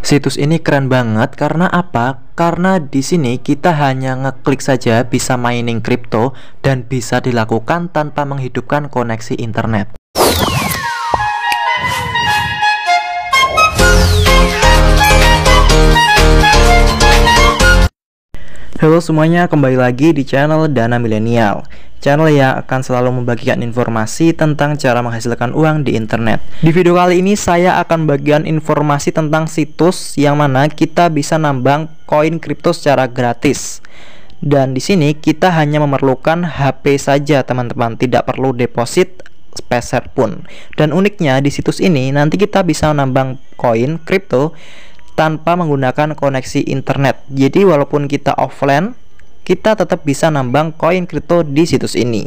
Situs ini keren banget karena apa? Karena di sini kita hanya ngeklik saja bisa mining crypto dan bisa dilakukan tanpa menghidupkan koneksi internet. Halo semuanya, kembali lagi di channel Dana Milenial Channel yang akan selalu membagikan informasi tentang cara menghasilkan uang di internet Di video kali ini saya akan bagikan informasi tentang situs yang mana kita bisa nambang koin kripto secara gratis dan di sini kita hanya memerlukan HP saja teman-teman, tidak perlu deposit speser pun. Dan uniknya di situs ini nanti kita bisa nambang koin kripto tanpa menggunakan koneksi internet. Jadi walaupun kita offline, kita tetap bisa nambang koin kripto di situs ini.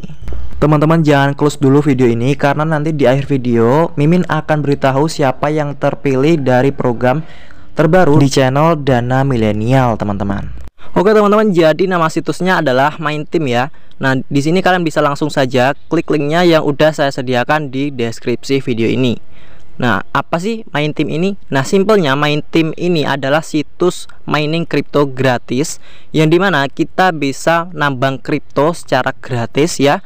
Teman-teman jangan close dulu video ini karena nanti di akhir video Mimin akan beritahu siapa yang terpilih dari program terbaru di channel Dana Milenial, teman-teman. Oke teman-teman, jadi nama situsnya adalah Main Team ya. Nah, di sini kalian bisa langsung saja klik linknya yang udah saya sediakan di deskripsi video ini. Nah, apa sih main tim ini? Nah, simpelnya main tim ini adalah situs mining kripto gratis yang dimana kita bisa nambang kripto secara gratis ya.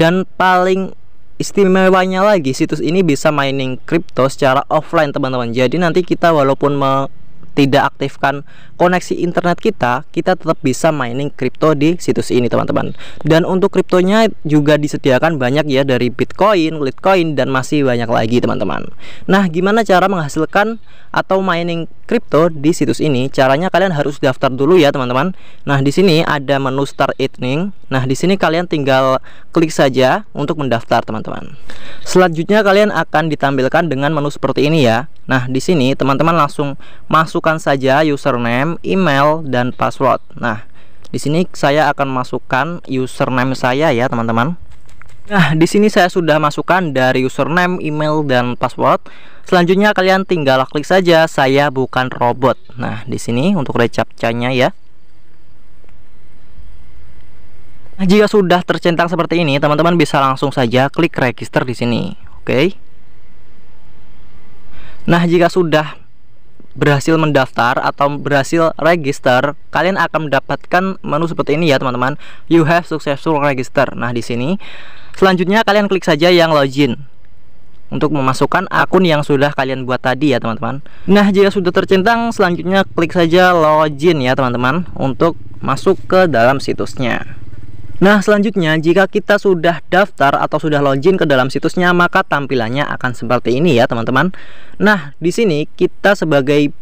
Dan paling istimewanya lagi situs ini bisa mining kripto secara offline teman-teman. Jadi nanti kita walaupun tidak aktifkan koneksi internet kita, kita tetap bisa mining crypto di situs ini, teman-teman. Dan untuk kriptonya juga disediakan banyak ya dari Bitcoin, Litecoin dan masih banyak lagi, teman-teman. Nah, gimana cara menghasilkan atau mining crypto di situs ini? Caranya kalian harus daftar dulu ya, teman-teman. Nah, di sini ada menu Start Earning. Nah, di sini kalian tinggal klik saja untuk mendaftar, teman-teman. Selanjutnya kalian akan ditampilkan dengan menu seperti ini ya. Nah, di sini teman-teman langsung masuk masukkan saja username, email, dan password. Nah, di sini saya akan masukkan username saya ya, teman-teman. Nah, di sini saya sudah masukkan dari username, email, dan password. Selanjutnya kalian tinggal klik saja saya bukan robot. Nah, di sini untuk recaptcha-nya ya. Nah, jika sudah tercentang seperti ini, teman-teman bisa langsung saja klik register di sini. Oke. Okay? Nah, jika sudah berhasil mendaftar atau berhasil register, kalian akan mendapatkan menu seperti ini ya, teman-teman. You have successful register. Nah, di sini selanjutnya kalian klik saja yang login untuk memasukkan akun yang sudah kalian buat tadi ya, teman-teman. Nah, jika sudah tercentang, selanjutnya klik saja login ya, teman-teman, untuk masuk ke dalam situsnya. Nah selanjutnya jika kita sudah daftar atau sudah login ke dalam situsnya maka tampilannya akan seperti ini ya teman-teman. Nah di sini kita sebagai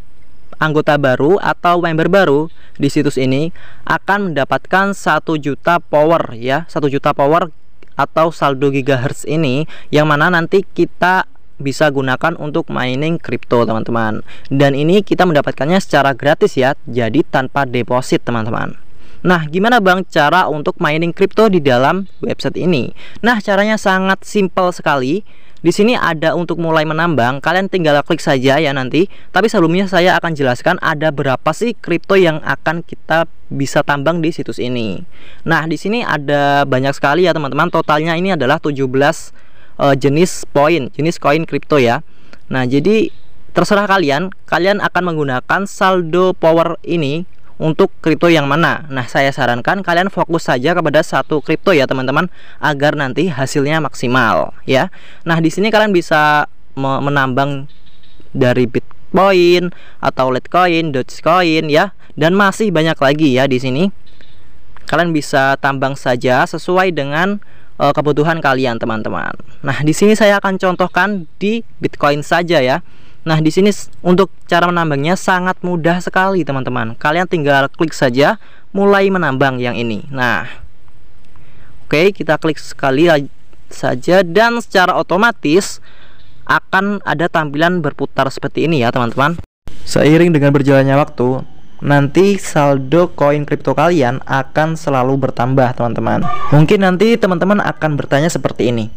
anggota baru atau member baru di situs ini akan mendapatkan satu juta power ya satu juta power atau saldo gigahertz ini yang mana nanti kita bisa gunakan untuk mining crypto teman-teman dan ini kita mendapatkannya secara gratis ya jadi tanpa deposit teman-teman Nah, gimana Bang cara untuk mining crypto di dalam website ini? Nah, caranya sangat simpel sekali. Di sini ada untuk mulai menambang, kalian tinggal klik saja ya nanti. Tapi sebelumnya saya akan jelaskan ada berapa sih kripto yang akan kita bisa tambang di situs ini. Nah, di sini ada banyak sekali ya teman-teman. Totalnya ini adalah 17 uh, jenis poin, jenis koin kripto ya. Nah, jadi terserah kalian, kalian akan menggunakan saldo power ini untuk kripto yang mana. Nah, saya sarankan kalian fokus saja kepada satu kripto ya, teman-teman, agar nanti hasilnya maksimal ya. Nah, di sini kalian bisa menambang dari Bitcoin atau Litecoin, Dogecoin ya, dan masih banyak lagi ya di sini. Kalian bisa tambang saja sesuai dengan uh, kebutuhan kalian, teman-teman. Nah, di sini saya akan contohkan di Bitcoin saja ya. Nah, di sini untuk cara menambangnya sangat mudah sekali, teman-teman. Kalian tinggal klik saja mulai menambang yang ini. Nah, oke, okay, kita klik sekali saja dan secara otomatis akan ada tampilan berputar seperti ini ya, teman-teman. Seiring dengan berjalannya waktu, nanti saldo koin kripto kalian akan selalu bertambah teman-teman mungkin nanti teman-teman akan bertanya seperti ini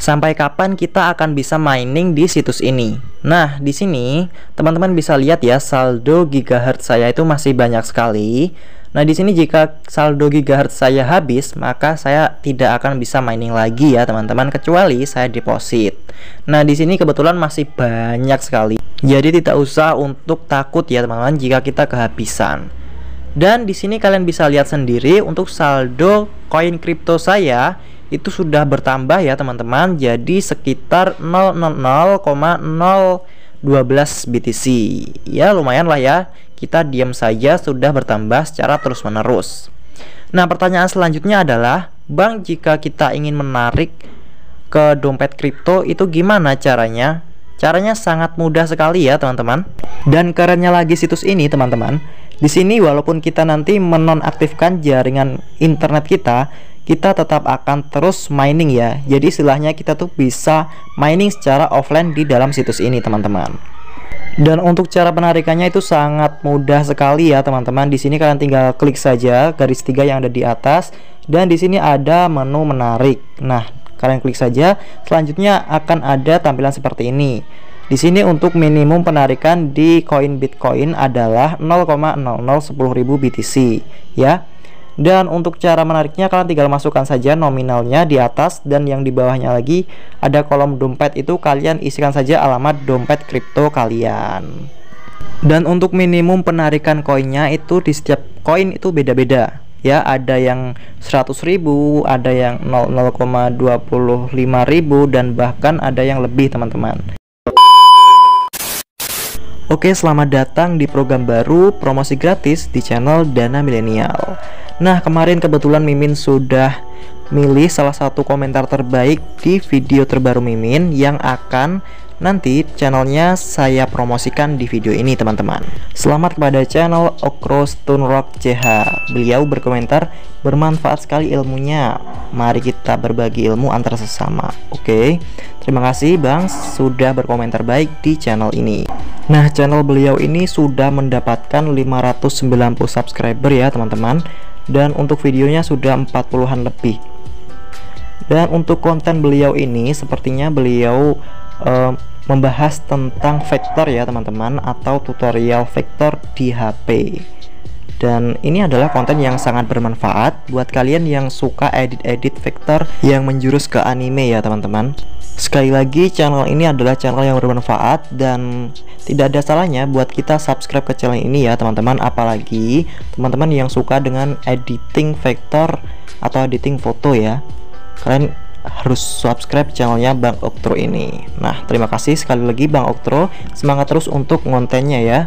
sampai kapan kita akan bisa mining di situs ini. Nah, di sini teman-teman bisa lihat ya saldo gigahertz saya itu masih banyak sekali. Nah, di sini jika saldo gigahertz saya habis, maka saya tidak akan bisa mining lagi ya, teman-teman, kecuali saya deposit. Nah, di sini kebetulan masih banyak sekali. Jadi tidak usah untuk takut ya, teman-teman, jika kita kehabisan. Dan di sini kalian bisa lihat sendiri untuk saldo koin kripto saya itu sudah bertambah ya teman-teman jadi sekitar 000,012 BTC ya lumayan lah ya kita diam saja sudah bertambah secara terus menerus nah pertanyaan selanjutnya adalah Bang jika kita ingin menarik ke dompet kripto itu gimana caranya Caranya sangat mudah sekali ya teman-teman. Dan kerennya lagi situs ini teman-teman, di sini walaupun kita nanti menonaktifkan jaringan internet kita, kita tetap akan terus mining ya jadi istilahnya kita tuh bisa mining secara offline di dalam situs ini teman-teman dan untuk cara penarikannya itu sangat mudah sekali ya teman-teman di sini kalian tinggal klik saja garis tiga yang ada di atas dan di sini ada menu menarik nah kalian klik saja selanjutnya akan ada tampilan seperti ini di sini untuk minimum penarikan di koin Bitcoin adalah 0,0010.000 BTC ya dan untuk cara menariknya kalian tinggal masukkan saja nominalnya di atas dan yang di bawahnya lagi ada kolom dompet itu kalian isikan saja alamat dompet kripto kalian. Dan untuk minimum penarikan koinnya itu di setiap koin itu beda-beda ya ada yang 100.000 ada yang 0,25 ribu dan bahkan ada yang lebih teman-teman Oke, selamat datang di program baru promosi gratis di channel Dana Milenial. Nah, kemarin kebetulan Mimin sudah milih salah satu komentar terbaik di video terbaru Mimin yang akan nanti channelnya saya promosikan di video ini teman-teman Selamat kepada channel Okros Rock CH Beliau berkomentar bermanfaat sekali ilmunya Mari kita berbagi ilmu antar sesama Oke, terima kasih Bang sudah berkomentar baik di channel ini Nah channel beliau ini sudah mendapatkan 590 subscriber ya teman-teman Dan untuk videonya sudah 40an lebih Dan untuk konten beliau ini sepertinya beliau eh, membahas tentang vektor ya teman-teman Atau tutorial vektor di HP dan ini adalah konten yang sangat bermanfaat buat kalian yang suka edit-edit vektor yang menjurus ke anime ya teman-teman Sekali lagi, channel ini adalah channel yang bermanfaat dan tidak ada salahnya buat kita subscribe ke channel ini ya teman-teman. Apalagi teman-teman yang suka dengan editing vector atau editing foto ya. Kalian harus subscribe channelnya Bang Oktro ini. Nah, terima kasih sekali lagi Bang Oktro. Semangat terus untuk kontennya ya.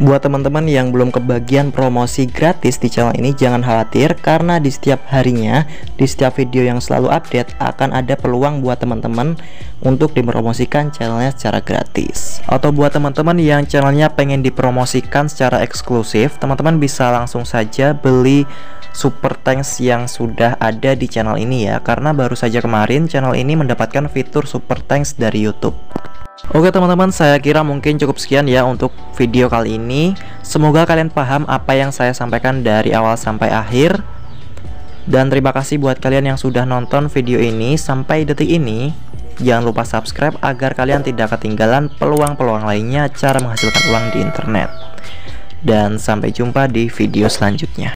Buat teman-teman yang belum kebagian promosi gratis di channel ini jangan khawatir karena di setiap harinya, di setiap video yang selalu update akan ada peluang buat teman-teman untuk dipromosikan channelnya secara gratis. Atau buat teman-teman yang channelnya pengen dipromosikan secara eksklusif, teman-teman bisa langsung saja beli super thanks yang sudah ada di channel ini ya karena baru saja kemarin channel ini mendapatkan fitur super thanks dari YouTube. Oke teman-teman, saya kira mungkin cukup sekian ya untuk video kali ini. Semoga kalian paham apa yang saya sampaikan dari awal sampai akhir. Dan terima kasih buat kalian yang sudah nonton video ini sampai detik ini. Jangan lupa subscribe agar kalian tidak ketinggalan peluang-peluang lainnya cara menghasilkan uang di internet. Dan sampai jumpa di video selanjutnya.